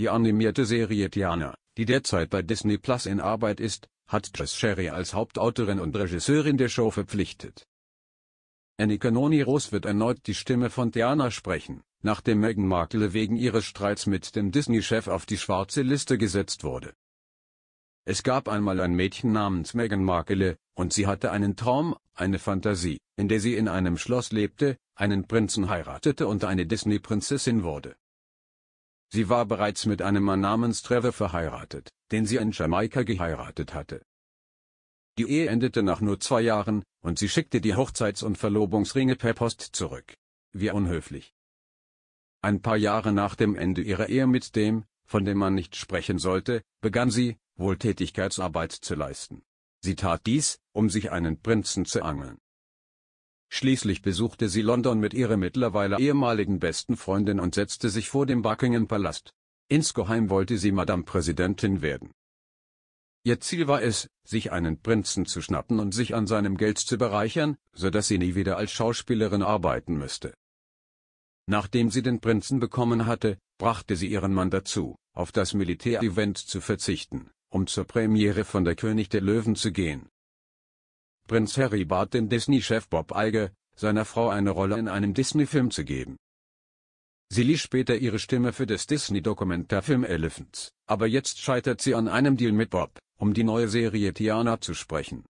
Die animierte Serie Tiana, die derzeit bei Disney Plus in Arbeit ist, hat Jess Sherry als Hauptautorin und Regisseurin der Show verpflichtet. Annika Noni Rose wird erneut die Stimme von Tiana sprechen, nachdem Meghan Markle wegen ihres Streits mit dem Disney-Chef auf die schwarze Liste gesetzt wurde. Es gab einmal ein Mädchen namens Meghan Markle, und sie hatte einen Traum, eine Fantasie, in der sie in einem Schloss lebte, einen Prinzen heiratete und eine Disney-Prinzessin wurde. Sie war bereits mit einem Mann namens Trevor verheiratet, den sie in Jamaika geheiratet hatte. Die Ehe endete nach nur zwei Jahren, und sie schickte die Hochzeits- und Verlobungsringe per Post zurück. Wie unhöflich. Ein paar Jahre nach dem Ende ihrer Ehe mit dem, von dem man nicht sprechen sollte, begann sie, Wohltätigkeitsarbeit zu leisten. Sie tat dies, um sich einen Prinzen zu angeln. Schließlich besuchte sie London mit ihrer mittlerweile ehemaligen besten Freundin und setzte sich vor dem Buckingham Palast. Insgeheim wollte sie Madame Präsidentin werden. Ihr Ziel war es, sich einen Prinzen zu schnappen und sich an seinem Geld zu bereichern, so dass sie nie wieder als Schauspielerin arbeiten müsste. Nachdem sie den Prinzen bekommen hatte, brachte sie ihren Mann dazu, auf das Militärevent zu verzichten, um zur Premiere von der König der Löwen zu gehen. Prinz Harry bat den Disney-Chef Bob Eiger, seiner Frau eine Rolle in einem Disney-Film zu geben. Sie ließ später ihre Stimme für das Disney-Dokumentarfilm Elephants, aber jetzt scheitert sie an einem Deal mit Bob, um die neue Serie Tiana zu sprechen.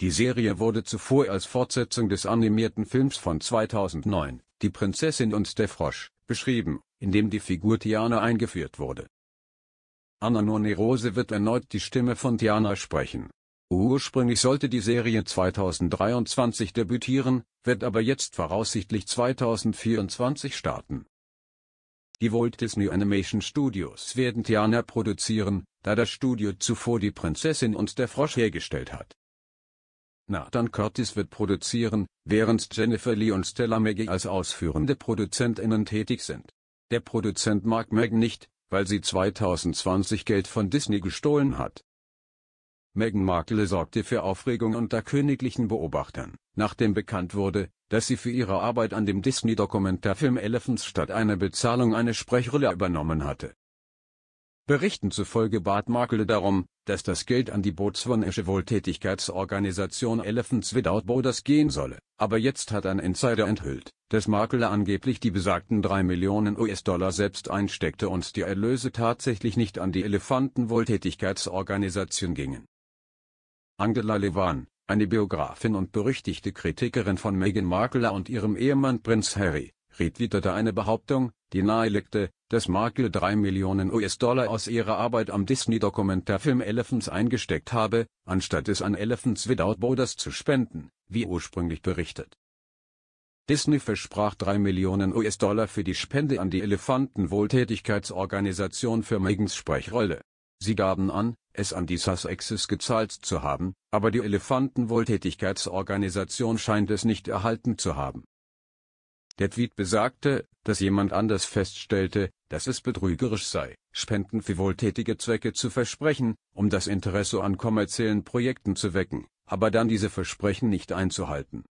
Die Serie wurde zuvor als Fortsetzung des animierten Films von 2009, Die Prinzessin und der Frosch, beschrieben, in dem die Figur Tiana eingeführt wurde. Anna Nonerose wird erneut die Stimme von Tiana sprechen. Ursprünglich sollte die Serie 2023 debütieren, wird aber jetzt voraussichtlich 2024 starten. Die Walt Disney Animation Studios werden Tiana produzieren, da das Studio zuvor die Prinzessin und der Frosch hergestellt hat. Nathan Curtis wird produzieren, während Jennifer Lee und Stella Maggie als ausführende ProduzentInnen tätig sind. Der Produzent mag Meg nicht, weil sie 2020 Geld von Disney gestohlen hat. Meghan Markle sorgte für Aufregung unter königlichen Beobachtern, nachdem bekannt wurde, dass sie für ihre Arbeit an dem Disney-Dokumentarfilm Elephants statt einer Bezahlung eine Sprechrolle übernommen hatte. Berichten zufolge bat Markle darum, dass das Geld an die botswanische Wohltätigkeitsorganisation Elephants Without Borders gehen solle, aber jetzt hat ein Insider enthüllt, dass Markle angeblich die besagten 3 Millionen US-Dollar selbst einsteckte und die Erlöse tatsächlich nicht an die Elefanten-Wohltätigkeitsorganisation gingen. Angela Levan, eine Biografin und berüchtigte Kritikerin von Meghan Markle und ihrem Ehemann Prinz Harry, retweetete eine Behauptung, die nahelegte, dass Markle drei Millionen US-Dollar aus ihrer Arbeit am Disney-Dokumentarfilm Elephants eingesteckt habe, anstatt es an Elephants Without Borders zu spenden, wie ursprünglich berichtet. Disney versprach 3 Millionen US-Dollar für die Spende an die Elefantenwohltätigkeitsorganisation für Megans Sprechrolle. Sie gaben an, es an die Sussexes gezahlt zu haben, aber die Elefantenwohltätigkeitsorganisation scheint es nicht erhalten zu haben. Der Tweet besagte, dass jemand anders feststellte, dass es betrügerisch sei, Spenden für wohltätige Zwecke zu versprechen, um das Interesse an kommerziellen Projekten zu wecken, aber dann diese Versprechen nicht einzuhalten